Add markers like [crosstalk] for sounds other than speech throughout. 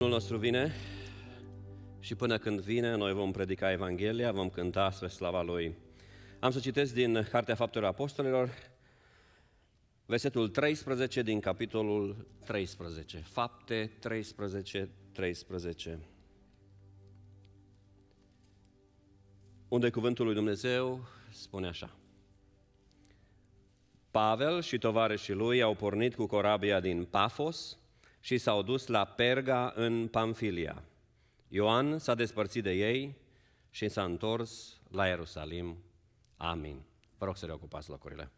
Domnul nostru vine și până când vine, noi vom predica Evanghelia, vom cânta spre slava Lui. Am să citesc din Cartea Faptelor Apostolilor, versetul 13 din capitolul 13. Fapte 13, 13. Unde cuvântul lui Dumnezeu spune așa. Pavel și tovarășii lui au pornit cu corabia din Pafos – și s-au dus la Perga în Pamfilia. Ioan s-a despărțit de ei și s-a întors la Ierusalim. Amin. Vă rog să reocupați locurile.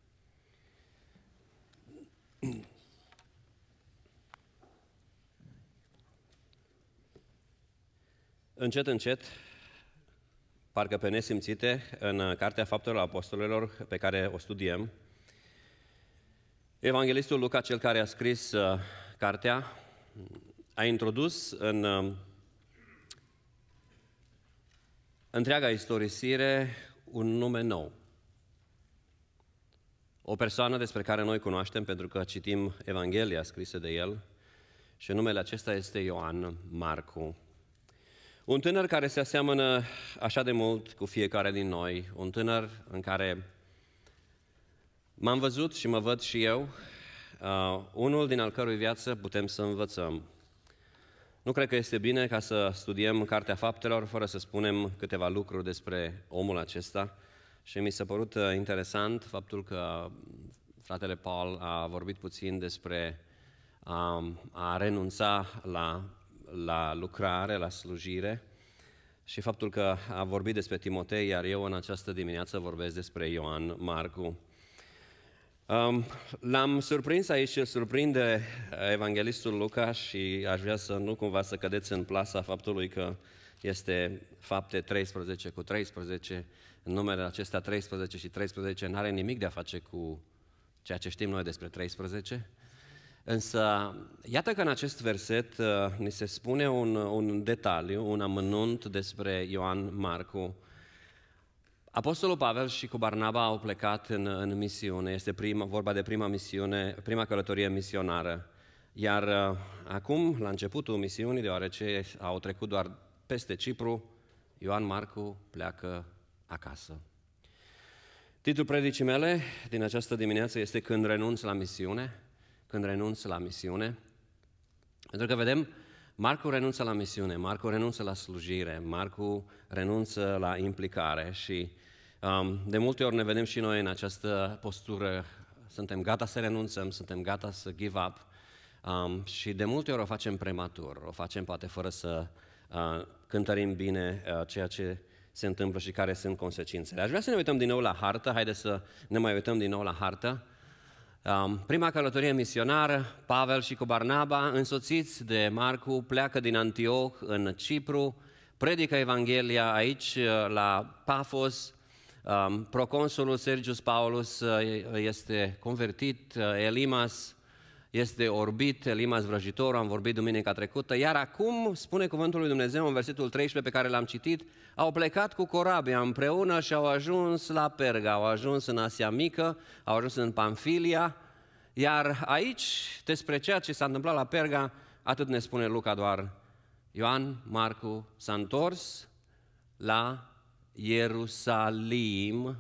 Încet, încet, parcă pe nesimțite, în Cartea Faptelor Apostolilor, pe care o studiem, Evanghelistul Luca, cel care a scris uh, cartea, a introdus în um, întreaga istorisire un nume nou. O persoană despre care noi cunoaștem pentru că citim Evanghelia scrisă de el și numele acesta este Ioan Marcu. Un tânăr care se aseamănă așa de mult cu fiecare din noi, un tânăr în care m-am văzut și mă văd și eu uh, unul din al cărui viață putem să învățăm. Nu cred că este bine ca să studiem Cartea Faptelor fără să spunem câteva lucruri despre omul acesta. Și mi s-a părut uh, interesant faptul că fratele Paul a vorbit puțin despre a, um, a renunța la, la lucrare, la slujire și faptul că a vorbit despre Timotei, iar eu în această dimineață vorbesc despre Ioan Marcu. Um, l-am surprins aici și îl surprinde uh, evanghelistul Luca și aș vrea să nu cumva să cădeți în plasa faptului că este fapte 13 cu 13, numele acesta 13 și 13 nu are nimic de a face cu ceea ce știm noi despre 13, însă iată că în acest verset uh, ni se spune un, un detaliu, un amănunt despre Ioan Marcu, Apostolul Pavel și cu Barnaba au plecat în, în misiune. Este prima, vorba de prima misiune, prima călătorie misionară. Iar uh, acum, la începutul misiunii, deoarece au trecut doar peste Cipru, Ioan Marcu pleacă acasă. Titlul predicii mele din această dimineață este Când renunț la misiune. Când renunț la misiune. Pentru că vedem Marcu renunță la misiune, Marcu renunță la slujire, Marcu renunță la implicare și um, de multe ori ne vedem și noi în această postură, suntem gata să renunțăm, suntem gata să give up um, și de multe ori o facem prematur, o facem poate fără să uh, cântărim bine uh, ceea ce se întâmplă și care sunt consecințele. Aș vrea să ne uităm din nou la hartă, haideți să ne mai uităm din nou la hartă. Um, prima călătorie misionară, Pavel și cu Barnaba, însoțiți de Marcu, pleacă din Antioch în Cipru, predică Evanghelia aici uh, la Pafos, um, proconsulul Sergius Paulus uh, este convertit, uh, Elimas este orbit, Limas vrăjitor, am vorbit duminica trecută, iar acum, spune cuvântul lui Dumnezeu în versetul 13 pe care l-am citit, au plecat cu corabia împreună și au ajuns la Perga, au ajuns în Asia Mică, au ajuns în Pamfilia, iar aici, despre ceea ce s-a întâmplat la Perga, atât ne spune Luca doar. Ioan Marcu s-a întors la Ierusalim.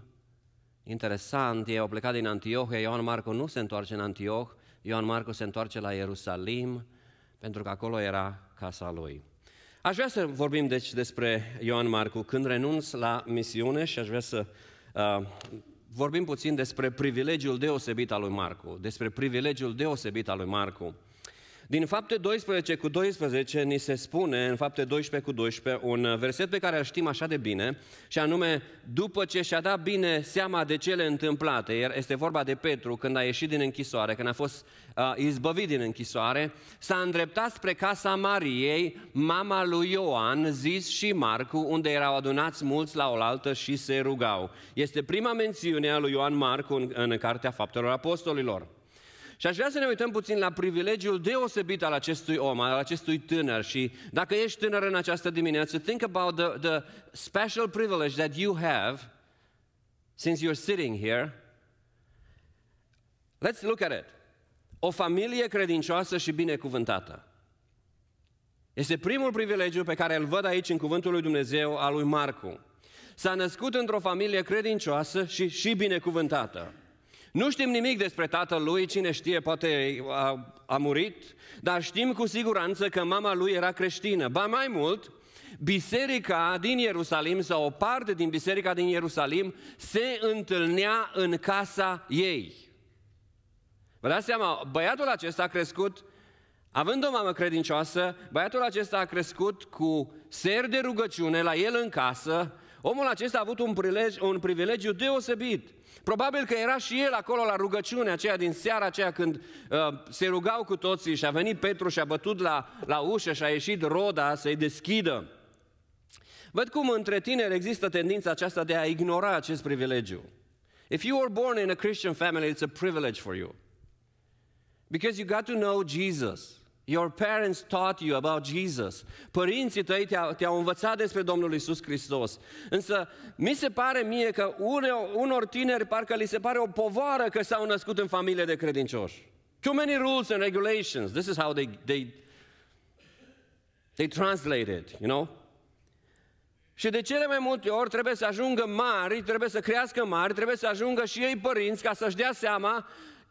Interesant, ei au plecat din Antiohia, Ioan Marcu nu se întoarce în Antioh, Ioan Marcu se întoarce la Ierusalim, pentru că acolo era casa lui. Aș vrea să vorbim deci despre Ioan Marcu când renunț la misiune și aș vrea să uh, vorbim puțin despre privilegiul deosebit al lui Marcu, despre privilegiul deosebit al lui Marcu. Din fapte 12 cu 12 ni se spune, în fapte 12 cu 12, un uh, verset pe care îl știm așa de bine, și anume, după ce și-a dat bine seama de cele întâmplate, este vorba de Petru, când a ieșit din închisoare, când a fost uh, izbăvit din închisoare, s-a îndreptat spre casa Mariei, mama lui Ioan, Zis și Marcu, unde erau adunați mulți la oaltă și se rugau. Este prima mențiune a lui Ioan Marcu în, în Cartea Faptelor Apostolilor. Și aș vrea să ne uităm puțin la privilegiul deosebit al acestui om, al acestui tânăr. Și dacă ești tânăr în această dimineață, think about the, the special privilege that you have since you're sitting here. Let's look at it. O familie credincioasă și binecuvântată. Este primul privilegiu pe care îl văd aici în cuvântul lui Dumnezeu al lui Marcu. S-a născut într-o familie credincioasă și, și binecuvântată. Nu știm nimic despre tatăl lui, cine știe, poate a, a murit, dar știm cu siguranță că mama lui era creștină. Ba mai mult, biserica din Ierusalim sau o parte din biserica din Ierusalim se întâlnea în casa ei. Vă dați seama, băiatul acesta a crescut, având o mamă credincioasă, băiatul acesta a crescut cu ser de rugăciune la el în casă, Omul acesta a avut un, privilegiu, un privilegiu deosebit. Probabil că era și el acolo la rugăciunea aceea din seara aceea când uh, se rugau cu toții și a venit Petru și a bătut la, la ușă și a ieșit roda să-i deschidă. Văd cum între tineri există tendința aceasta de a ignora acest privilegiu. If you were born in a Christian family, it's a privilege for you. Because you got to know Jesus. Your parents taught you about Jesus. Părinții tăi te-au, te învățat despre Domnul Isus Hristos. Însă, mi se pare mie că unor, unor tineri parcă li se pare o povară că s-au născut în familie de credincioși. Too many rules and regulations. This is how they, they, they translate it, you know? Și de cele mai multe ori trebuie să ajungă mari, trebuie să crească mari, trebuie să ajungă și ei părinți ca să-și dea seama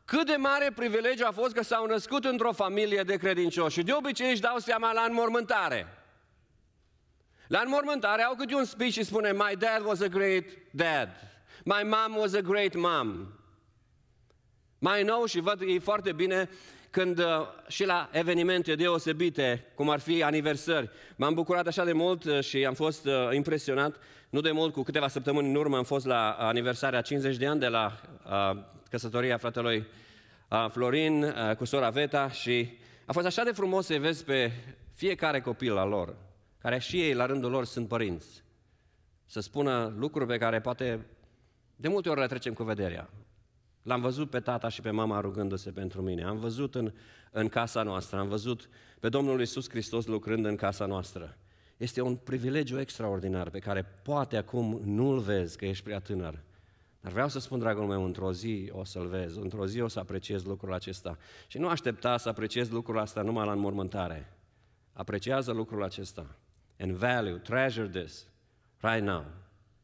cât de mare privilegiu a fost că s-au născut într-o familie de credincioși și de obicei își dau seama la înmormântare. La înmormântare au câte un speech și spune My dad was a great dad. My mom was a great mom. Mai nou și văd ei foarte bine când uh, și la evenimente deosebite, cum ar fi aniversări, m-am bucurat așa de mult uh, și am fost uh, impresionat, nu de mult, cu câteva săptămâni în urmă am fost la aniversarea 50 de ani de la căsătoria fratelui Florin cu sora Veta și a fost așa de frumos să-i vezi pe fiecare copil al lor, care și ei la rândul lor sunt părinți, să spună lucruri pe care poate de multe ori le trecem cu vederea. L-am văzut pe tata și pe mama rugându-se pentru mine. Am văzut în, în casa noastră, am văzut pe Domnul Iisus Hristos lucrând în casa noastră. Este un privilegiu extraordinar pe care poate acum nu-l vezi, că ești prea tânăr. Dar vreau să spun, dragul meu, într-o zi o să-l vezi, într-o zi o să apreciez lucrul acesta. Și nu aștepta să apreciez lucrul asta numai la înmormântare. Apreciază lucrul acesta. And value, treasure this, right now.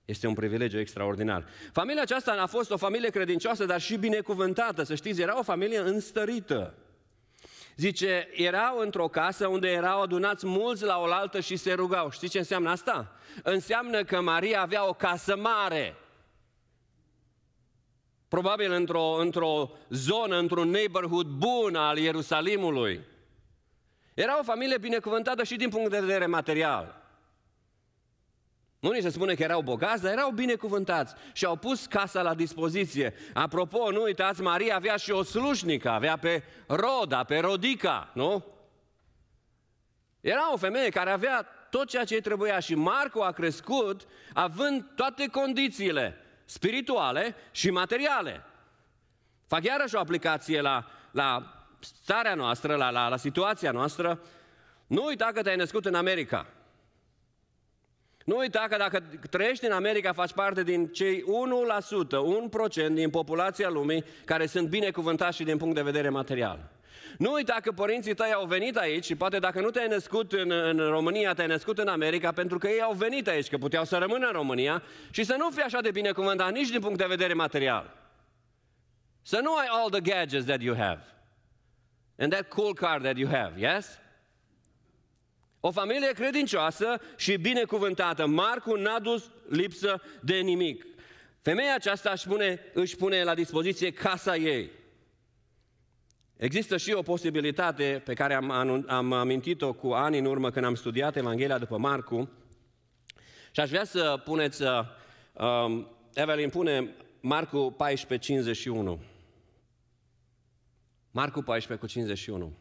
Este un privilegiu extraordinar. Familia aceasta a fost o familie credincioasă, dar și binecuvântată. Să știți, era o familie înstărită. Zice, erau într-o casă unde erau adunați mulți la oaltă și se rugau. Știți ce înseamnă asta? Înseamnă că Maria avea o casă mare. Probabil într-o, într-o zonă, într-un neighborhood bun al Ierusalimului. Era o familie binecuvântată și din punct de vedere material. Nu ni se spune că erau bogați, dar erau binecuvântați și au pus casa la dispoziție. Apropo, nu uitați, Maria avea și o slușnică, avea pe Roda, pe Rodica, nu? Era o femeie care avea tot ceea ce îi trebuia și Marco a crescut având toate condițiile spirituale și materiale. Fac iarăși o aplicație la, la starea noastră, la, la, la situația noastră. Nu uita că te-ai născut în America. Nu uita că dacă trăiești în America, faci parte din cei 1%, 1% din populația lumii care sunt binecuvântați și din punct de vedere material. Nu uita că părinții tăi au venit aici și poate dacă nu te-ai născut în, în România, te-ai născut în America, pentru că ei au venit aici, că puteau să rămână în România și să nu fie așa de binecuvântat nici din punct de vedere material. Să nu ai all the gadgets that you have. And that cool car that you have, yes? O familie credincioasă și binecuvântată. Marcu n-a dus lipsă de nimic. Femeia aceasta își pune, își pune la dispoziție casa ei. Există și o posibilitate pe care am, am amintit-o cu ani în urmă când am studiat Evanghelia după Marcu și aș vrea să puneți, uh, um, Evelyn pune Marcu 14, 51. Marcu 14 cu 51.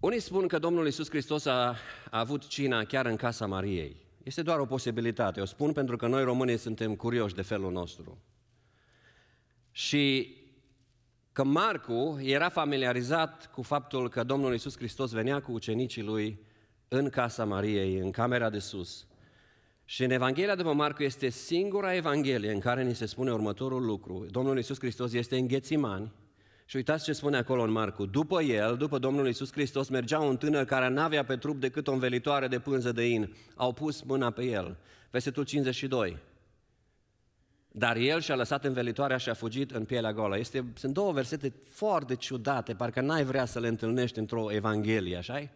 Unii spun că Domnul Iisus Hristos a, a avut cina chiar în casa Mariei. Este doar o posibilitate. O spun pentru că noi românii suntem curioși de felul nostru. Și că Marcu era familiarizat cu faptul că Domnul Iisus Hristos venea cu ucenicii lui în casa Mariei, în camera de sus. Și în Evanghelia după Marcu este singura Evanghelie în care ni se spune următorul lucru. Domnul Iisus Hristos este în Ghețimani și uitați ce spune acolo în Marcu. După el, după Domnul Iisus Hristos, mergea un tânăr care n-avea pe trup decât o învelitoare de pânză de in. Au pus mâna pe el. Versetul 52. Dar el și-a lăsat învelitoarea și a fugit în pielea goală. Este, sunt două versete foarte ciudate, parcă n-ai vrea să le întâlnești într-o evanghelie, așa -i?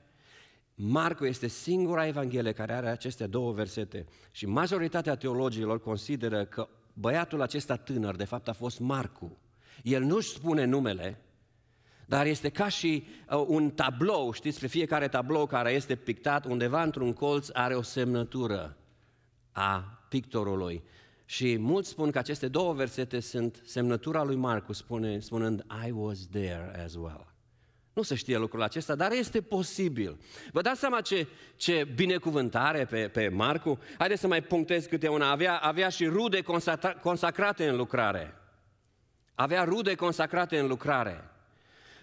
Marcu este singura evanghelie care are aceste două versete și majoritatea teologilor consideră că băiatul acesta tânăr, de fapt, a fost Marcu. El nu-și spune numele, dar este ca și uh, un tablou, știți, pe fiecare tablou care este pictat, undeva într-un colț are o semnătură a pictorului. Și mulți spun că aceste două versete sunt semnătura lui Marcu, spune, spunând I was there as well. Nu se știe lucrul acesta, dar este posibil. Vă dați seama ce, ce binecuvântare pe, pe Marcu? Haideți să mai punctez câte una. Avea, avea și rude consacrate în lucrare. Avea rude consacrate în lucrare.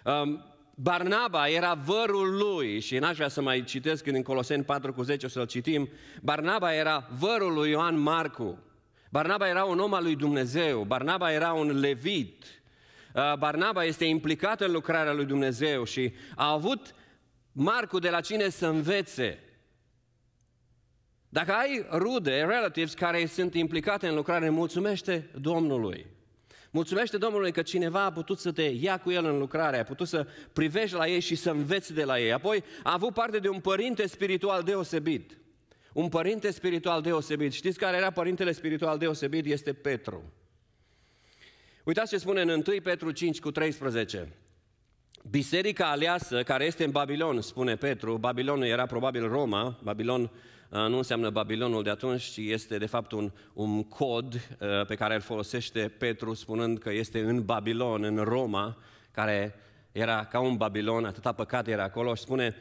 Um, Barnaba era vărul lui și n-aș vrea să mai citesc din Coloseni 4 cu 10, o să-l citim. Barnaba era vărul lui Ioan Marcu. Barnaba era un om al lui Dumnezeu, Barnaba era un levit, uh, Barnaba este implicat în lucrarea lui Dumnezeu și a avut marcul de la cine să învețe. Dacă ai rude, relatives, care sunt implicate în lucrare, mulțumește Domnului. Mulțumește Domnului că cineva a putut să te ia cu el în lucrare, a putut să privești la ei și să înveți de la ei. Apoi a avut parte de un părinte spiritual deosebit un părinte spiritual deosebit. Știți care era părintele spiritual deosebit? Este Petru. Uitați ce spune în 1 Petru 5 cu 13. Biserica aleasă care este în Babilon, spune Petru, Babilonul era probabil Roma, Babilon uh, nu înseamnă Babilonul de atunci, ci este de fapt un, un cod uh, pe care îl folosește Petru spunând că este în Babilon, în Roma, care era ca un Babilon, atâta păcat era acolo și spune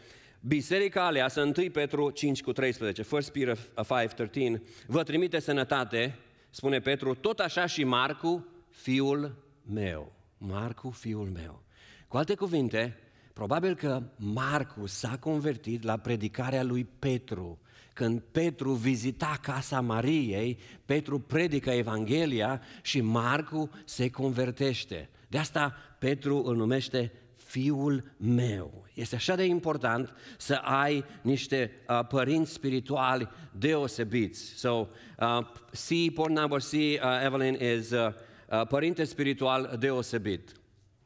Biserica aleasă, 1 Petru 5 cu 13, 1 Peter 5, 13, vă trimite sănătate, spune Petru, tot așa și Marcu, fiul meu. Marcu, fiul meu. Cu alte cuvinte, probabil că Marcu s-a convertit la predicarea lui Petru. Când Petru vizita casa Mariei, Petru predică Evanghelia și Marcu se convertește. De asta Petru îl numește fiul meu. Este așa de important să ai niște uh, părinți spirituali deosebiți. So, uh, see, point number C, uh, Evelyn, is uh, uh, părinte spiritual deosebit.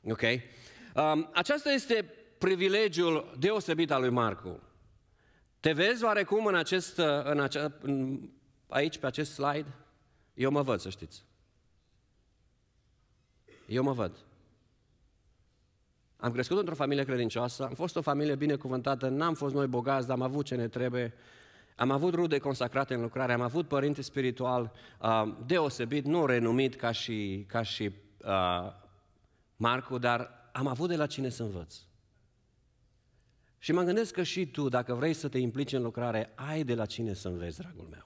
Ok? Um, aceasta este privilegiul deosebit al lui Marcu. Te vezi oarecum în acest, uh, în acea, în, aici, pe acest slide? Eu mă văd, să știți. Eu mă văd. Am crescut într-o familie credincioasă, am fost o familie binecuvântată, n-am fost noi bogați, dar am avut ce ne trebuie. Am avut rude consacrate în lucrare, am avut părinte spiritual uh, deosebit, nu renumit ca și, ca și uh, Marcu, dar am avut de la cine să învăț. Și mă gândesc că și tu, dacă vrei să te implici în lucrare, ai de la cine să înveți, dragul meu.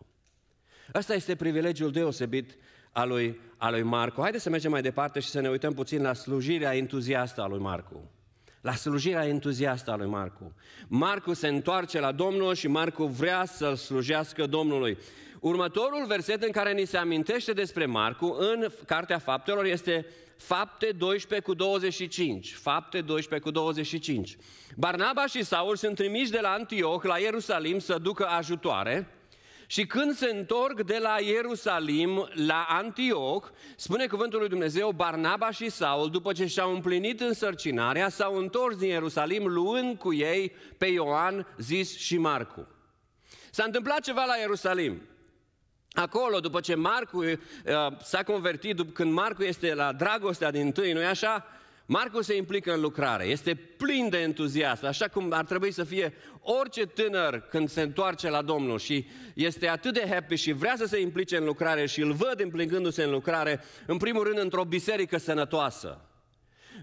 Ăsta este privilegiul deosebit a lui, a lui Marco. Haideți să mergem mai departe și să ne uităm puțin la slujirea entuziastă a lui Marco. La slujirea entuziastă a lui Marco Marco se întoarce la Domnul și Marco vrea să-l slujească Domnului. Următorul verset în care ni se amintește despre Marcu în Cartea Faptelor este Fapte 12 cu 25. Fapte 12 cu 25. Barnaba și Saul sunt trimiși de la Antioch la Ierusalim să ducă ajutoare și când se întorc de la Ierusalim la Antioch, spune cuvântul lui Dumnezeu, Barnaba și Saul, după ce și-au împlinit însărcinarea, s-au întors din Ierusalim luând cu ei pe Ioan, Zis și Marcu. S-a întâmplat ceva la Ierusalim. Acolo, după ce Marcu uh, s-a convertit, după, când Marcu este la dragostea din tâi, nu-i așa? Marcu se implică în lucrare, este plin de entuziasm, așa cum ar trebui să fie orice tânăr când se întoarce la Domnul și este atât de happy și vrea să se implice în lucrare și îl văd implicându-se în lucrare, în primul rând într-o biserică sănătoasă.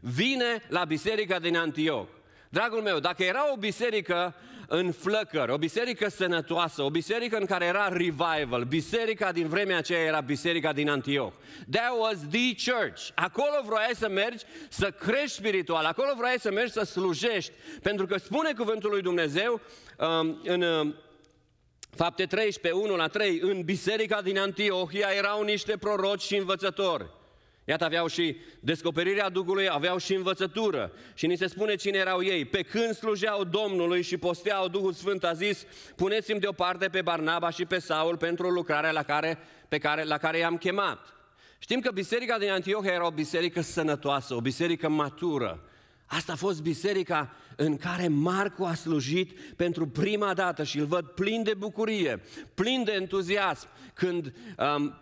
Vine la biserica din Antioch. Dragul meu, dacă era o biserică în flăcări, o biserică sănătoasă, o biserică în care era revival. Biserica din vremea aceea era biserica din Antioch. That was the church. Acolo vroiai să mergi să crești spiritual, acolo vroiai să mergi să slujești. Pentru că spune cuvântul lui Dumnezeu um, în um, Fapte 13, 1 la 3, în biserica din Antiohia erau niște proroci și învățători. Iată, aveau și descoperirea Duhului, aveau și învățătură. Și ni se spune cine erau ei. Pe când slujeau Domnului și posteau, Duhul Sfânt a zis, puneți-mi deoparte pe Barnaba și pe Saul pentru lucrarea la care, pe care, la care i-am chemat. Știm că biserica din Antiohia era o biserică sănătoasă, o biserică matură. Asta a fost biserica în care Marco a slujit pentru prima dată și îl văd plin de bucurie, plin de entuziasm, când um,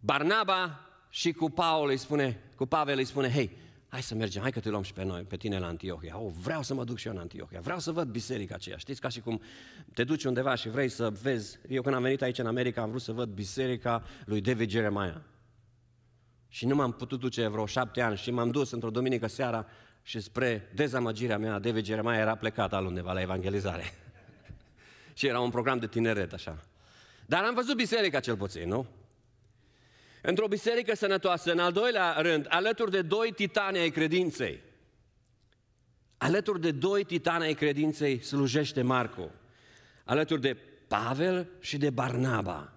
Barnaba și cu Paul îi spune, cu Pavel îi spune, hei, hai să mergem, hai că te luăm și pe noi, pe tine la Antiohia. O, oh, vreau să mă duc și eu în Antiohia, vreau să văd biserica aceea. Știți, ca și cum te duci undeva și vrei să vezi, eu când am venit aici în America am vrut să văd biserica lui David Jeremiah. Și nu m-am putut duce vreo șapte ani și m-am dus într-o duminică seara și spre dezamăgirea mea, David Jeremiah era plecat alundeva la evangelizare. [laughs] și era un program de tineret, așa. Dar am văzut biserica cel puțin, nu? într-o biserică sănătoasă, în al doilea rând, alături de doi titani ai credinței. Alături de doi titani ai credinței slujește Marco. Alături de Pavel și de Barnaba.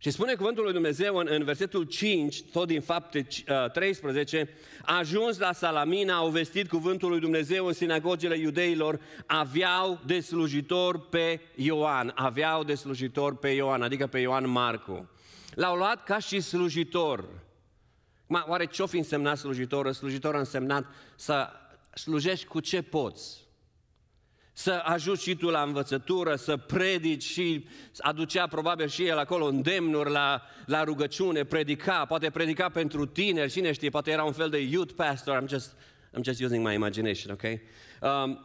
Și spune cuvântul lui Dumnezeu în, în versetul 5, tot din fapte 13, a uh, ajuns la Salamina, au vestit cuvântul lui Dumnezeu în sinagogele iudeilor, aveau de slujitor pe Ioan, aveau de slujitor pe Ioan, adică pe Ioan Marcu. L-au luat ca și slujitor. Ma, oare ce-o fi însemnat slujitor? Slujitor a însemnat să slujești cu ce poți. Să ajuți și tu la învățătură, să predici și aducea probabil și el acolo îndemnuri la, la rugăciune, predica, poate predica pentru tineri, cine știe, poate era un fel de youth pastor, I'm just, I'm just using my imagination, ok? Um,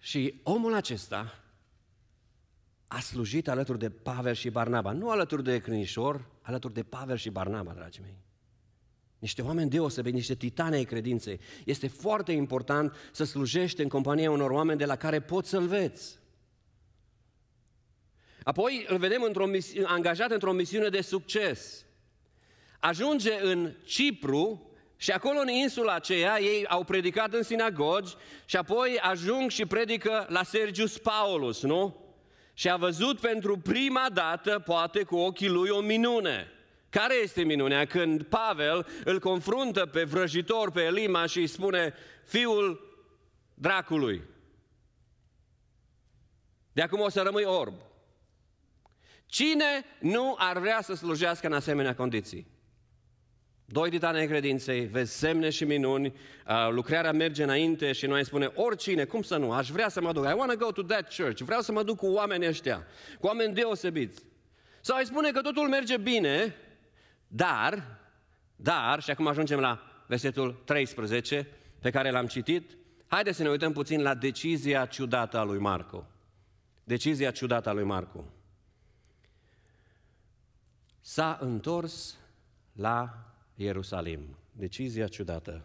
și omul acesta a slujit alături de Pavel și Barnaba. Nu alături de Crânișor, alături de Pavel și Barnaba, dragii mei. Niște oameni deosebiți, niște titane ai credinței. Este foarte important să slujești în compania unor oameni de la care poți să-l vezi. Apoi îl vedem într-o misiune, angajat într-o misiune de succes. Ajunge în Cipru și acolo în insula aceea ei au predicat în sinagogi și apoi ajung și predică la Sergius Paulus, nu? și a văzut pentru prima dată, poate cu ochii lui, o minune. Care este minunea? Când Pavel îl confruntă pe vrăjitor, pe Elima și îi spune, fiul dracului, de acum o să rămâi orb. Cine nu ar vrea să slujească în asemenea condiții? Doi titani credinței, vezi semne și minuni, lucrarea merge înainte și noi spune, oricine, cum să nu, aș vrea să mă duc, I want to go to that church, vreau să mă duc cu oamenii ăștia, cu oameni deosebiți. Sau ai spune că totul merge bine, dar, dar, și acum ajungem la versetul 13 pe care l-am citit, haideți să ne uităm puțin la decizia ciudată a lui Marco. Decizia ciudată a lui Marco. S-a întors la Ierusalim. Decizia ciudată.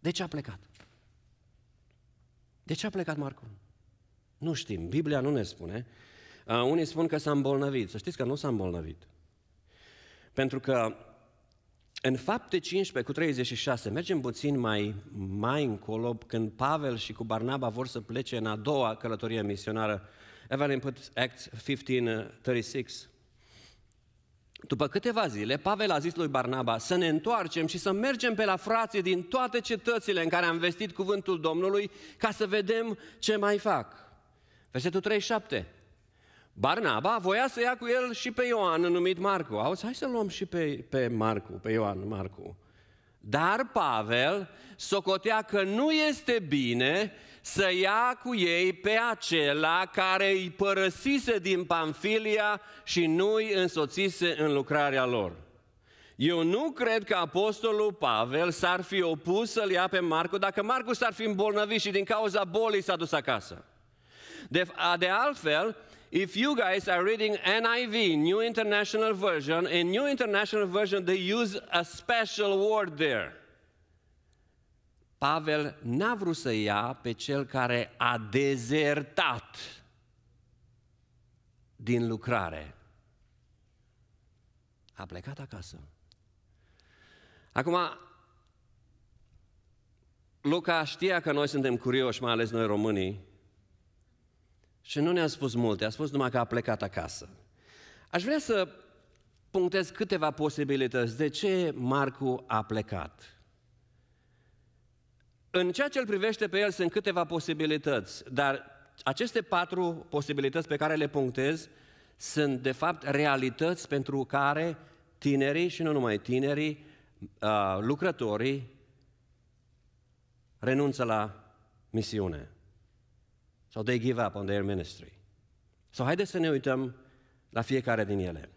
De ce a plecat? De ce a plecat Marcu? Nu știm, Biblia nu ne spune. Uh, unii spun că s-a îmbolnăvit. Să știți că nu s-a îmbolnăvit. Pentru că în fapte 15 cu 36, mergem puțin mai, mai încolo, când Pavel și cu Barnaba vor să plece în a doua călătorie misionară, Evelyn put Acts 15, 36, uh, după câteva zile, Pavel a zis lui Barnaba să ne întoarcem și să mergem pe la frații din toate cetățile în care am vestit cuvântul Domnului ca să vedem ce mai fac. Versetul 37. Barnaba voia să ia cu el și pe Ioan, numit Marcu. Auzi, hai să luăm și pe, pe Marcu, pe Ioan, Marcu. Dar Pavel socotea că nu este bine să ia cu ei pe acela care îi părăsise din Panfilia și nu îi însoțise în lucrarea lor. Eu nu cred că apostolul Pavel s-ar fi opus să-l ia pe Marcu dacă Marcu s-ar fi îmbolnăvit și din cauza bolii s-a dus acasă. De, de altfel, if you guys are reading NIV, New International Version, in New International Version they use a special word there – Pavel n-a vrut să ia pe cel care a dezertat din lucrare. A plecat acasă. Acum, Luca știa că noi suntem curioși, mai ales noi românii, și nu ne-a spus multe, a spus numai că a plecat acasă. Aș vrea să punctez câteva posibilități de ce Marcu a plecat. În ceea ce îl privește pe el sunt câteva posibilități, dar aceste patru posibilități pe care le punctez sunt de fapt realități pentru care tinerii și nu numai tinerii, uh, lucrătorii renunță la misiune sau they give up on their ministry. So haideți să ne uităm la fiecare din ele.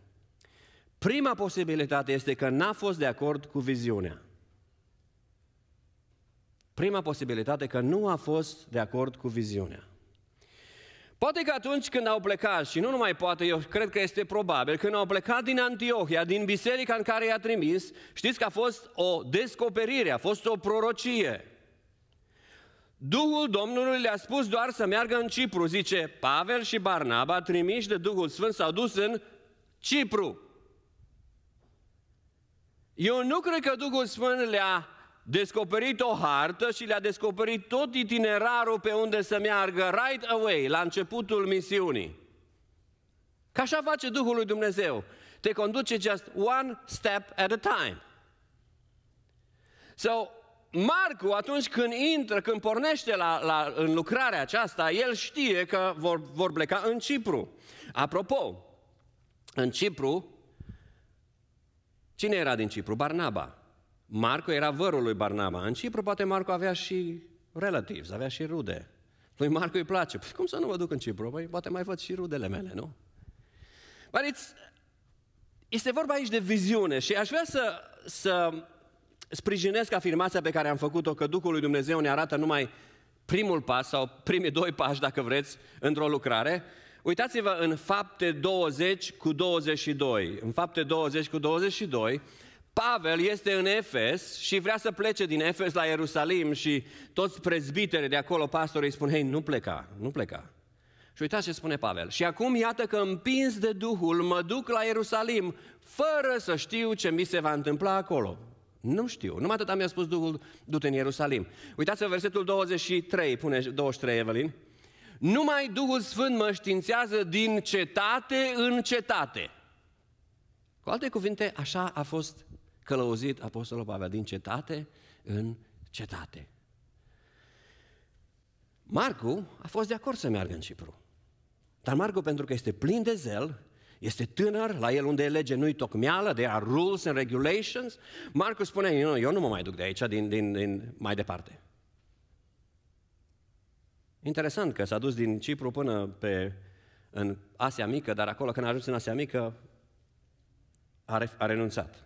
Prima posibilitate este că n-a fost de acord cu viziunea. Prima posibilitate că nu a fost de acord cu viziunea. Poate că atunci când au plecat, și nu numai poate, eu cred că este probabil, când au plecat din Antiohia, din biserica în care i-a trimis, știți că a fost o descoperire, a fost o prorocie. Duhul Domnului le-a spus doar să meargă în Cipru, zice Pavel și Barnaba, trimiși de Duhul Sfânt, s-au dus în Cipru. Eu nu cred că Duhul Sfânt le-a descoperit o hartă și le-a descoperit tot itinerarul pe unde să meargă right away, la începutul misiunii. Ca așa face Duhul lui Dumnezeu. Te conduce just one step at a time. So, Marcu, atunci când intră, când pornește la, la, în lucrarea aceasta, el știe că vor, vor pleca în Cipru. Apropo, în Cipru, cine era din Cipru? Barnaba. Marco era vărul lui Barnaba. În Cipru poate Marco avea și relatives, avea și rude. Lui Marco îi place. Păi cum să nu mă duc în Cipru? Păi poate mai văd și rudele mele, nu? Pariți, este vorba aici de viziune și aș vrea să, să sprijinesc afirmația pe care am făcut-o că Duhul lui Dumnezeu ne arată numai primul pas sau primii doi pași, dacă vreți, într-o lucrare. Uitați-vă în fapte 20 cu 22. În fapte 20 cu 22 Pavel este în Efes și vrea să plece din Efes la Ierusalim și toți prezbitere de acolo, pastorii, spun, hei, nu pleca, nu pleca. Și uitați ce spune Pavel. Și acum iată că împins de Duhul mă duc la Ierusalim fără să știu ce mi se va întâmpla acolo. Nu știu. Numai atât mi-a spus Duhul, du-te în Ierusalim. Uitați-vă versetul 23, pune 23, Evelin. Numai Duhul Sfânt mă științează din cetate în cetate. Cu alte cuvinte, așa a fost călăuzit Apostolul Pavel din cetate în cetate. Marcu a fost de acord să meargă în Cipru. Dar Marcu, pentru că este plin de zel, este tânăr, la el unde e lege nu-i tocmeală, de a rules and regulations. Marcu spune, nu, eu nu mă mai duc de aici, din, din, din mai departe. Interesant că s-a dus din Cipru până pe, în Asia Mică, dar acolo când a ajuns în Asia Mică a, re, a renunțat.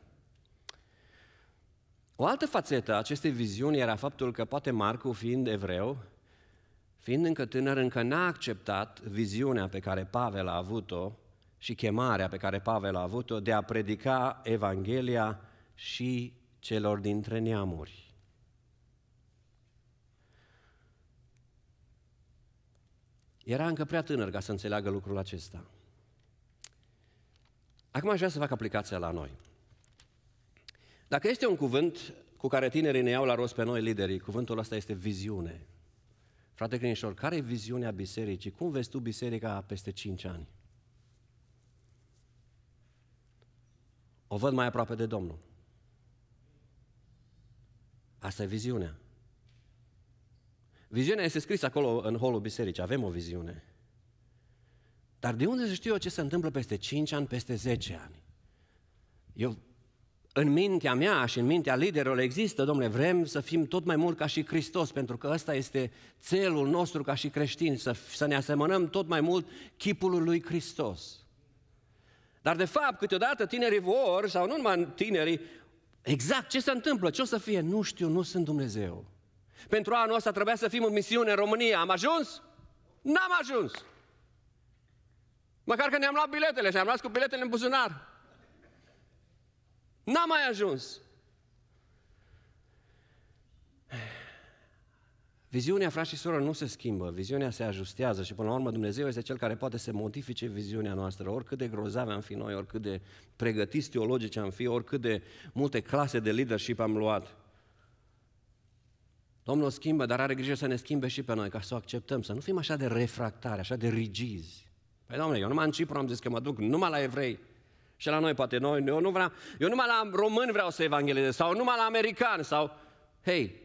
O altă fațetă a acestei viziuni era faptul că poate Marcu, fiind evreu, fiind încă tânăr, încă n-a acceptat viziunea pe care Pavel a avut-o și chemarea pe care Pavel a avut-o de a predica Evanghelia și celor dintre neamuri. Era încă prea tânăr ca să înțeleagă lucrul acesta. Acum aș vrea să fac aplicația la noi. Dacă este un cuvânt cu care tinerii ne iau la rost pe noi liderii, cuvântul ăsta este viziune. Frate Crinișor, care e viziunea bisericii? Cum vezi tu biserica peste 5 ani? O văd mai aproape de Domnul. Asta e viziunea. Viziunea este scrisă acolo în holul bisericii, avem o viziune. Dar de unde să știu eu ce se întâmplă peste 5 ani, peste 10 ani? Eu în mintea mea și în mintea liderilor există, domnule, vrem să fim tot mai mult ca și Hristos, pentru că ăsta este țelul nostru ca și creștini, să, să ne asemănăm tot mai mult chipul lui Hristos. Dar de fapt, câteodată tinerii vor, sau nu numai tinerii, exact ce se întâmplă, ce o să fie, nu știu, nu sunt Dumnezeu. Pentru anul ăsta trebuia să fim în misiune în România, am ajuns? N-am ajuns! Măcar că ne-am luat biletele și am luat cu biletele în buzunar. N-a mai ajuns. Viziunea, frați și soră, nu se schimbă, viziunea se ajustează și până la urmă Dumnezeu este Cel care poate să modifice viziunea noastră, oricât de grozave am fi noi, oricât de pregătiți teologice am fi, oricât de multe clase de leadership am luat. Domnul schimbă, dar are grijă să ne schimbe și pe noi, ca să o acceptăm, să nu fim așa de refractari, așa de rigizi. Păi, domnule, eu numai în Cipru am zis că mă duc numai la evrei. Și la noi poate, noi, eu nu vreau, eu numai la român vreau să evanghelizez, sau numai la american, sau, hei,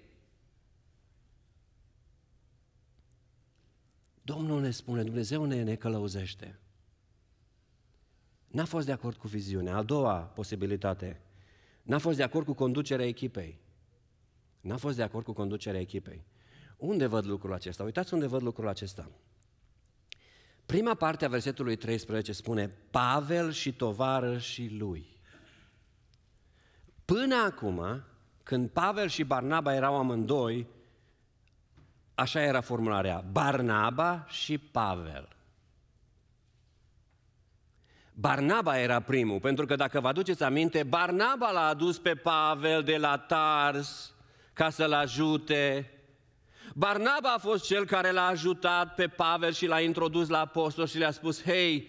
Domnul ne spune, Dumnezeu ne, ne călăuzește. N-a fost de acord cu viziunea. A doua posibilitate. N-a fost de acord cu conducerea echipei. N-a fost de acord cu conducerea echipei. Unde văd lucrul acesta? Uitați unde văd lucrul acesta. Prima parte a versetului 13 spune Pavel și și lui. Până acum, când Pavel și Barnaba erau amândoi, așa era formularea, Barnaba și Pavel. Barnaba era primul, pentru că dacă vă aduceți aminte, Barnaba l-a adus pe Pavel de la Tars ca să-l ajute Barnaba a fost cel care l-a ajutat pe Pavel și l-a introdus la apostol și le-a spus, hei,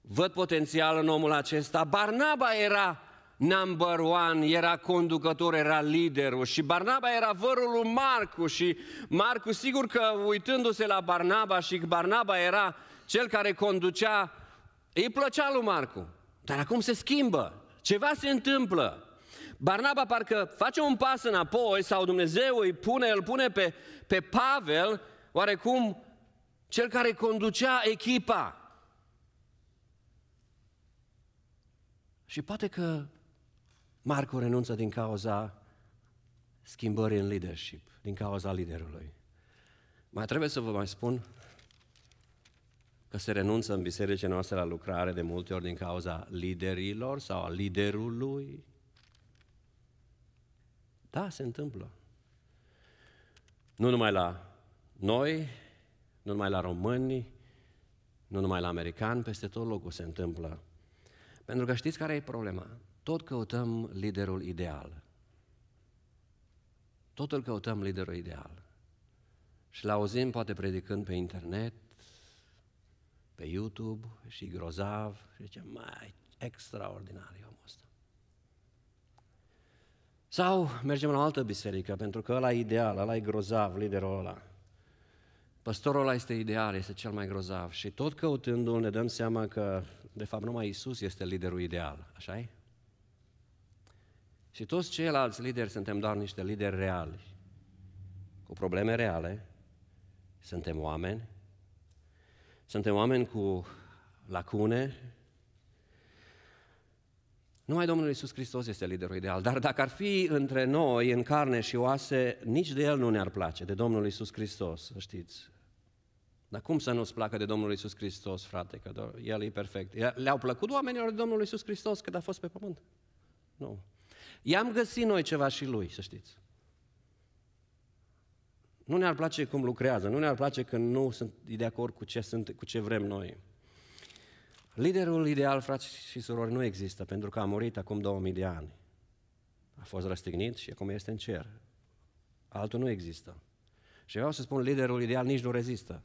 văd potențial în omul acesta. Barnaba era number one, era conducător, era liderul și Barnaba era vărul lui Marcu și Marcu sigur că uitându-se la Barnaba și Barnaba era cel care conducea, îi plăcea lui Marcu. Dar acum se schimbă, ceva se întâmplă. Barnaba parcă face un pas înapoi sau Dumnezeu îi pune, îl pune pe, pe Pavel, oarecum cel care conducea echipa. Și poate că Marco renunță din cauza schimbării în leadership, din cauza liderului. Mai trebuie să vă mai spun că se renunță în bisericile noastre la lucrare de multe ori din cauza liderilor sau a liderului, da, se întâmplă. Nu numai la noi, nu numai la români, nu numai la americani, peste tot locul se întâmplă. Pentru că știți care e problema? Tot căutăm liderul ideal. Tot îl căutăm liderul ideal. Și l-auzim poate predicând pe internet, pe YouTube și grozav și zicem, mai extraordinar e omul ăsta. Sau mergem la o altă biserică, pentru că ăla e ideal, ăla e grozav, liderul ăla. Păstorul ăla este ideal, este cel mai grozav și tot căutându-l ne dăm seama că, de fapt, numai Isus este liderul ideal, așa e? Și toți ceilalți lideri suntem doar niște lideri reali, cu probleme reale, suntem oameni, suntem oameni cu lacune, numai Domnul Iisus Hristos este liderul ideal, dar dacă ar fi între noi, în carne și oase, nici de El nu ne-ar place, de Domnul Iisus Hristos, să știți. Dar cum să nu-ți placă de Domnul Iisus Hristos, frate, că El e perfect. Le-au plăcut oamenilor de Domnul Iisus Hristos când a fost pe pământ? Nu. I-am găsit noi ceva și Lui, să știți. Nu ne-ar place cum lucrează, nu ne-ar place că nu sunt de acord cu ce, sunt, cu ce vrem noi. Liderul ideal, frați și surori, nu există, pentru că a murit acum 2000 de ani. A fost răstignit și acum este în cer. Altul nu există. Și vreau să spun, liderul ideal nici nu rezistă.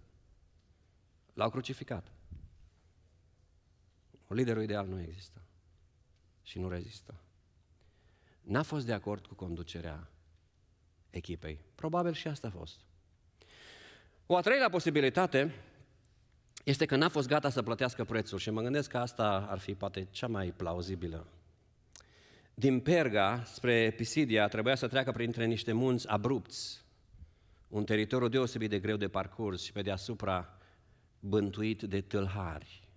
L-au crucificat. Liderul ideal nu există. Și nu rezistă. N-a fost de acord cu conducerea echipei. Probabil și asta a fost. O a treia posibilitate este că n-a fost gata să plătească prețul și mă gândesc că asta ar fi poate cea mai plauzibilă. Din Perga spre Pisidia trebuia să treacă printre niște munți abrupți, un teritoriu deosebit de greu de parcurs și pe deasupra bântuit de tâlhari.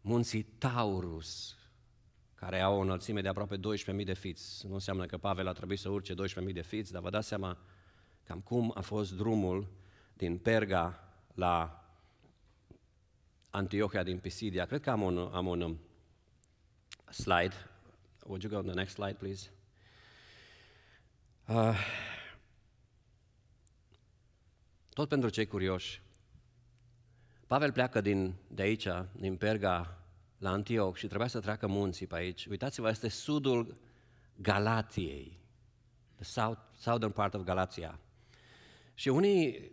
Munții Taurus, care au o înălțime de aproape 12.000 de fiți. Nu înseamnă că Pavel a trebuit să urce 12.000 de fiți, dar vă dați seama cam cum a fost drumul din Perga la Antiochia din Pisidia. Cred că am un, am un um, slide. Would you go on the next slide, please? Uh, tot pentru cei curioși, Pavel pleacă din, de aici, din Perga, la Antioch și trebuia să treacă munții pe aici. Uitați-vă, este sudul Galatiei, the south, southern part of Galatia. Și unii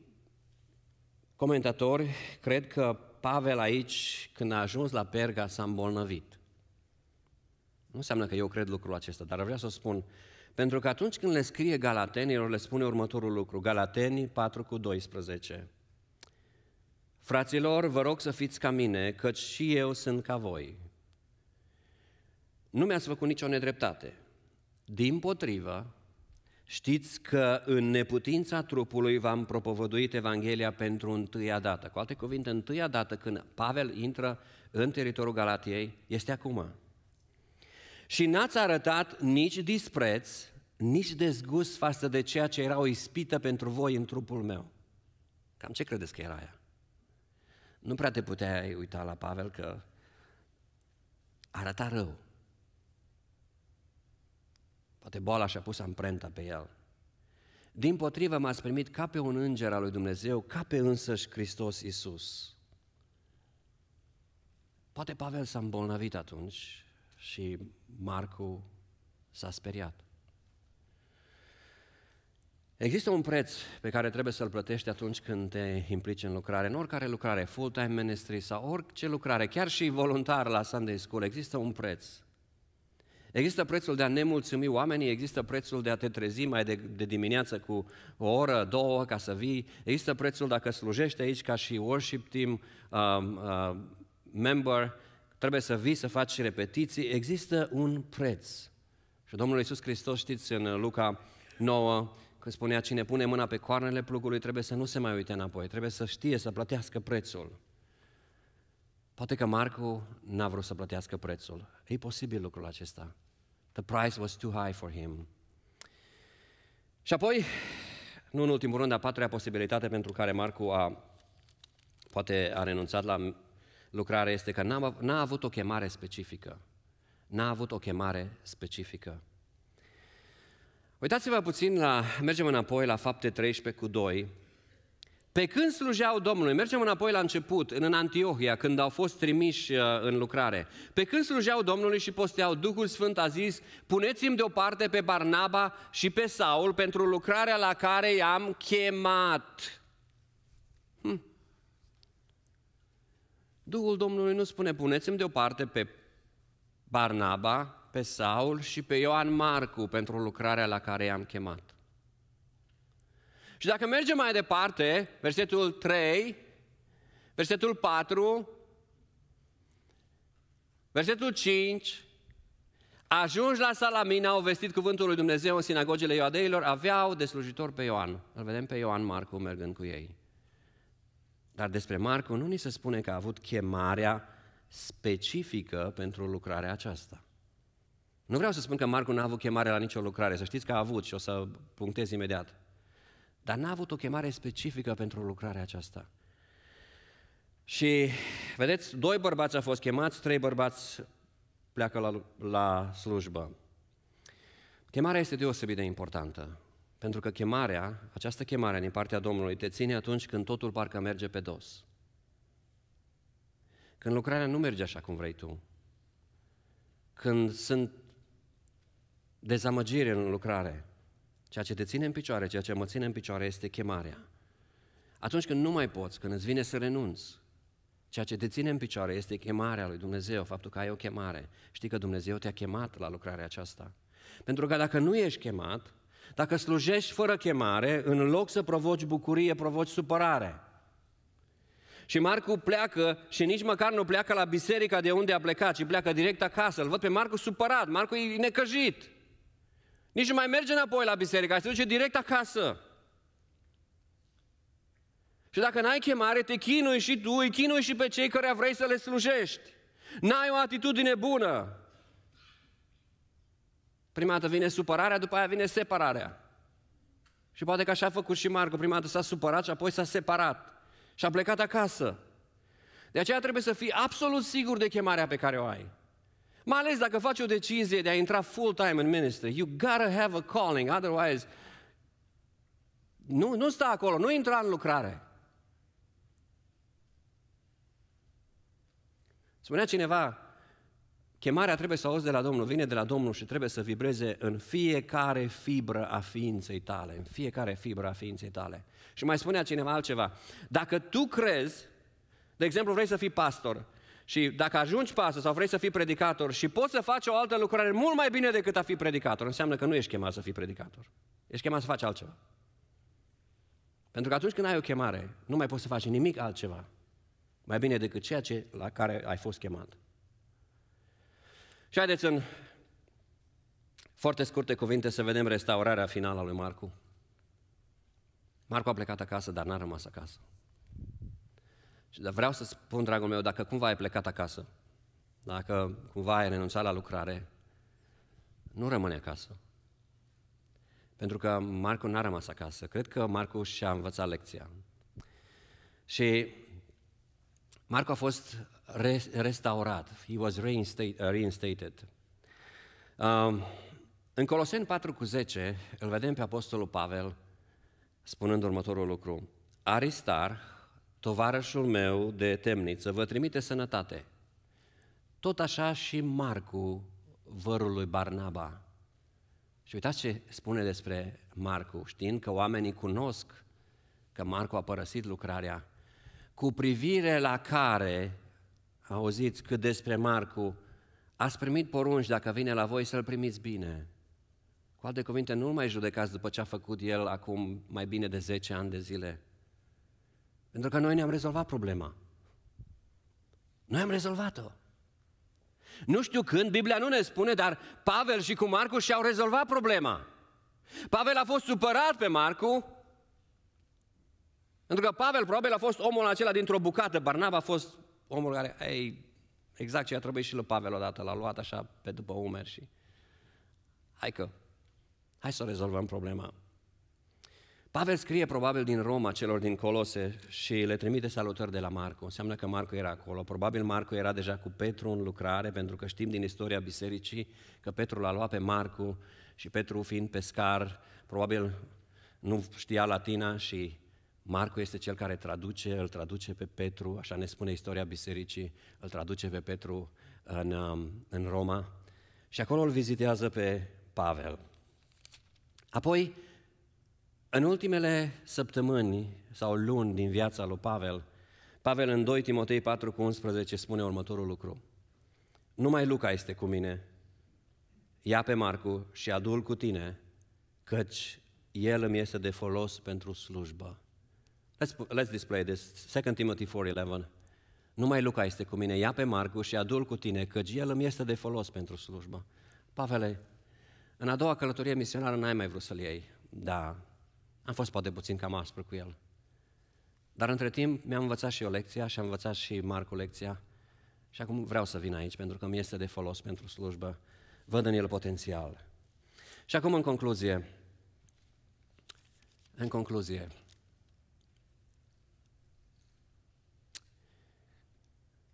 comentatori cred că Pavel aici, când a ajuns la Perga, s-a îmbolnăvit. Nu înseamnă că eu cred lucrul acesta, dar vreau să spun, pentru că atunci când le scrie Galatenilor, le spune următorul lucru, Galatenii 4 cu 12. Fraților, vă rog să fiți ca mine, căci și eu sunt ca voi. Nu mi-ați făcut nicio nedreptate. Din potrivă, Știți că în neputința trupului v-am propovăduit Evanghelia pentru întâia dată. Cu alte cuvinte, întâia dată când Pavel intră în teritoriul Galatiei, este acum. Și n-ați arătat nici dispreț, nici dezgust față de ceea ce era o ispită pentru voi în trupul meu. Cam ce credeți că era aia? Nu prea te puteai uita la Pavel că arăta rău. Poate boala și-a pus amprenta pe el. Din potrivă m-ați primit ca pe un înger al lui Dumnezeu, ca pe însăși Hristos Isus. Poate Pavel s-a îmbolnăvit atunci și Marcu s-a speriat. Există un preț pe care trebuie să-l plătești atunci când te implici în lucrare, în oricare lucrare, full-time ministry sau orice lucrare, chiar și voluntar la Sunday School, există un preț. Există prețul de a ne mulțumi oamenii, există prețul de a te trezi mai de, de dimineață cu o oră, două ca să vii, există prețul dacă slujești aici ca și worship team uh, uh, member, trebuie să vii să faci repetiții, există un preț. Și Domnul Iisus Hristos, știți, în Luca 9, că spunea cine pune mâna pe coarnele plugului trebuie să nu se mai uite înapoi, trebuie să știe să plătească prețul. Poate că Marcu n-a vrut să plătească prețul. E posibil lucrul acesta. The price was too high for him. Și apoi, nu în ultimul rând, a patra posibilitate pentru care Marcu a, poate a renunțat la lucrare este că n-a, n-a avut o chemare specifică. N-a avut o chemare specifică. Uitați-vă puțin la, mergem înapoi la fapte 13 cu 2, pe când slujeau Domnului, mergem înapoi la început, în Antiohia, când au fost trimiși uh, în lucrare. Pe când slujeau Domnului și posteau, Duhul Sfânt a zis, puneți-mi deoparte pe Barnaba și pe Saul pentru lucrarea la care i-am chemat. Hm. Duhul Domnului nu spune, puneți-mi deoparte pe Barnaba, pe Saul și pe Ioan Marcu pentru lucrarea la care i-am chemat. Și dacă mergem mai departe, versetul 3, versetul 4, versetul 5, ajungi la Salamina, au vestit cuvântul lui Dumnezeu în sinagogele Ioadeilor, aveau de slujitor pe Ioan. Îl vedem pe Ioan Marcu mergând cu ei. Dar despre Marcu nu ni se spune că a avut chemarea specifică pentru lucrarea aceasta. Nu vreau să spun că Marcu n-a avut chemare la nicio lucrare, să știți că a avut și o să punctez imediat. Dar n-a avut o chemare specifică pentru lucrarea aceasta. Și, vedeți, doi bărbați au fost chemați, trei bărbați pleacă la, la slujbă. Chemarea este deosebit de importantă, pentru că chemarea, această chemare din partea Domnului te ține atunci când totul parcă merge pe dos. Când lucrarea nu merge așa cum vrei tu, când sunt dezamăgiri în lucrare, Ceea ce te ține în picioare, ceea ce mă ține în picioare este chemarea. Atunci când nu mai poți, când îți vine să renunți, ceea ce te ține în picioare este chemarea lui Dumnezeu, faptul că ai o chemare. Știi că Dumnezeu te-a chemat la lucrarea aceasta. Pentru că dacă nu ești chemat, dacă slujești fără chemare, în loc să provoci bucurie, provoci supărare. Și Marcu pleacă și nici măcar nu pleacă la biserica de unde a plecat, ci pleacă direct acasă. Îl văd pe Marcu supărat, Marcu e necăjit. Nici nu mai merge înapoi la biserică, se duce direct acasă. Și dacă n-ai chemare, te chinui și tu, îi chinui și pe cei care vrei să le slujești. N-ai o atitudine bună. Prima dată vine supărarea, după aia vine separarea. Și poate că așa a făcut și Marco. Prima dată s-a supărat și apoi s-a separat. Și a plecat acasă. De aceea trebuie să fii absolut sigur de chemarea pe care o ai. Mai ales dacă faci o decizie de a intra full-time în ministry, you gotta have a calling, otherwise nu, nu sta acolo, nu intra în lucrare. Spunea cineva, chemarea trebuie să auzi de la Domnul, vine de la Domnul și trebuie să vibreze în fiecare fibră a ființei tale, în fiecare fibră a ființei tale. Și mai spunea cineva altceva, dacă tu crezi, de exemplu vrei să fii pastor, și dacă ajungi pe sau vrei să fii predicator și poți să faci o altă lucrare mult mai bine decât a fi predicator, înseamnă că nu ești chemat să fii predicator. Ești chemat să faci altceva. Pentru că atunci când ai o chemare, nu mai poți să faci nimic altceva mai bine decât ceea ce la care ai fost chemat. Și haideți în foarte scurte cuvinte să vedem restaurarea finală a lui Marcu. Marcu a plecat acasă, dar n-a rămas acasă. Și vreau să spun, dragul meu, dacă cumva ai plecat acasă, dacă cumva ai renunțat la lucrare, nu rămâne acasă. Pentru că Marcu n-a rămas acasă. Cred că Marcu și-a învățat lecția. Și Marcu a fost re- restaurat. He was reinstate, reinstated. Um, în Coloseni 4 cu 10 îl vedem pe Apostolul Pavel spunând următorul lucru. Aristar, tovarășul meu de temniță, vă trimite sănătate. Tot așa și Marcu, vărul lui Barnaba. Și uitați ce spune despre Marcu, știind că oamenii cunosc că Marcu a părăsit lucrarea, cu privire la care, auziți cât despre Marcu, ați primit porunci dacă vine la voi să-l primiți bine. Cu alte cuvinte, nu mai judecați după ce a făcut el acum mai bine de 10 ani de zile. Pentru că noi ne-am rezolvat problema. Noi am rezolvat-o. Nu știu când, Biblia nu ne spune, dar Pavel și cu Marcu și-au rezolvat problema. Pavel a fost supărat pe Marcu, pentru că Pavel probabil a fost omul acela dintr-o bucată, Barnaba a fost omul care, ei, exact ce a trebuit și lui Pavel odată, l-a luat așa pe după umeri și hai că, hai să rezolvăm problema. Pavel scrie probabil din Roma celor din Colose și le trimite salutări de la Marco. Înseamnă că Marco era acolo. Probabil Marco era deja cu Petru în lucrare, pentru că știm din istoria bisericii că Petru l-a luat pe Marco și Petru fiind pescar, probabil nu știa latina și Marco este cel care traduce, îl traduce pe Petru, așa ne spune istoria bisericii, îl traduce pe Petru în, um, în Roma și acolo îl vizitează pe Pavel. Apoi, în ultimele săptămâni sau luni din viața lui Pavel, Pavel în 2 Timotei 4 cu 11 spune următorul lucru. Numai Luca este cu mine, ia pe Marcu și adul cu tine, căci el îmi este de folos pentru slujbă. Let's, let's display this, 2 Timothy 4.11. Numai Luca este cu mine, ia pe Marcu și adul cu tine, căci el îmi este de folos pentru slujbă. Pavele, în a doua călătorie misionară n-ai mai vrut să-l iei. Da, am fost poate puțin cam aspru cu el. Dar între timp mi-am învățat și eu lecția și am învățat și Marcu lecția. Și acum vreau să vin aici pentru că mi este de folos pentru slujbă. Văd în el potențial. Și acum în concluzie, în concluzie,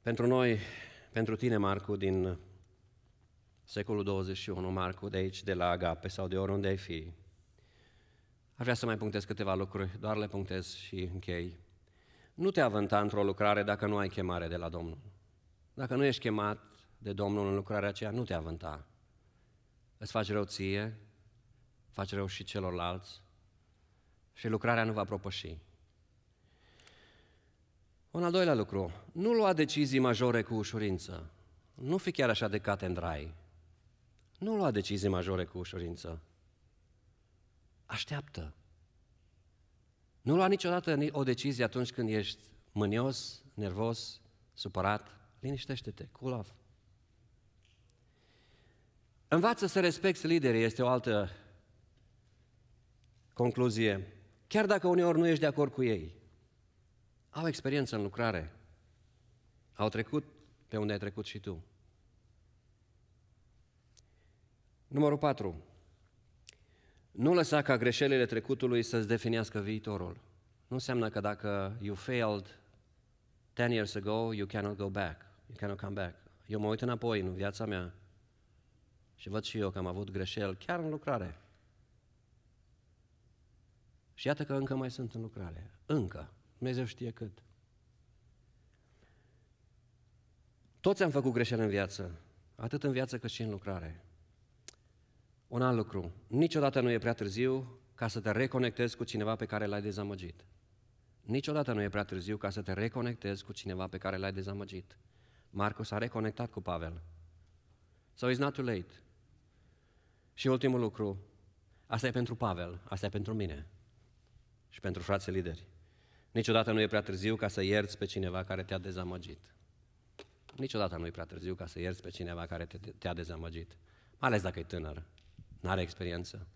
pentru noi, pentru tine, Marcu, din secolul 21, Marcu, de aici, de la Agape sau de oriunde ai fi, Aș vrea să mai punctez câteva lucruri, doar le punctez și închei. Nu te avânta într-o lucrare dacă nu ai chemare de la Domnul. Dacă nu ești chemat de Domnul în lucrarea aceea, nu te avânta. Îți faci rău ție, faci rău și celorlalți și lucrarea nu va propăși. Un al doilea lucru, nu lua decizii majore cu ușurință. Nu fi chiar așa de catendrai. Nu lua decizii majore cu ușurință. Așteaptă. Nu lua niciodată o decizie atunci când ești mânios, nervos, supărat. Liniștește-te, cool off. Învață să respecti liderii, este o altă concluzie. Chiar dacă uneori nu ești de acord cu ei, au experiență în lucrare, au trecut pe unde ai trecut și tu. Numărul 4. Nu lăsa ca greșelile trecutului să-ți definească viitorul. Nu înseamnă că dacă you failed 10 years ago, you cannot go back. You cannot come back. Eu mă uit înapoi în viața mea și văd și eu că am avut greșeli chiar în lucrare. Și iată că încă mai sunt în lucrare. Încă. Dumnezeu știe cât. Toți am făcut greșeli în viață. Atât în viață cât și în lucrare. Un alt lucru, niciodată nu e prea târziu ca să te reconectezi cu cineva pe care l-ai dezamăgit. Niciodată nu e prea târziu ca să te reconectezi cu cineva pe care l-ai dezamăgit. Marcus s-a reconectat cu Pavel. So it's not too late. Și ultimul lucru, asta e pentru Pavel, asta e pentru mine și pentru frații lideri. Niciodată nu e prea târziu ca să ierți pe cineva care te-a dezamăgit. Niciodată nu e prea târziu ca să ierți pe cineva care te, te-a dezamăgit. Mai ales dacă e tânăr N-are experiență.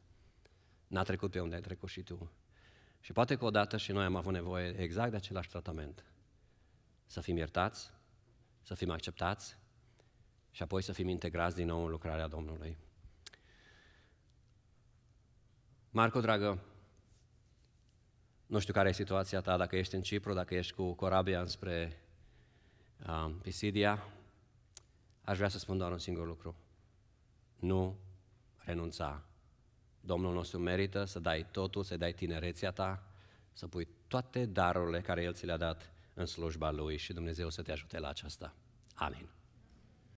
N-a trecut pe unde ai trecut și tu. Și poate că odată și noi am avut nevoie exact de același tratament. Să fim iertați, să fim acceptați și apoi să fim integrați din nou în lucrarea Domnului. Marco, dragă, nu știu care e situația ta, dacă ești în Cipru, dacă ești cu corabia înspre uh, Pisidia, aș vrea să spun doar un singur lucru. Nu renunța. Domnul nostru merită să dai totul, să dai tinerețea ta, să pui toate darurile care El ți le-a dat în slujba Lui și Dumnezeu să te ajute la aceasta. Amin.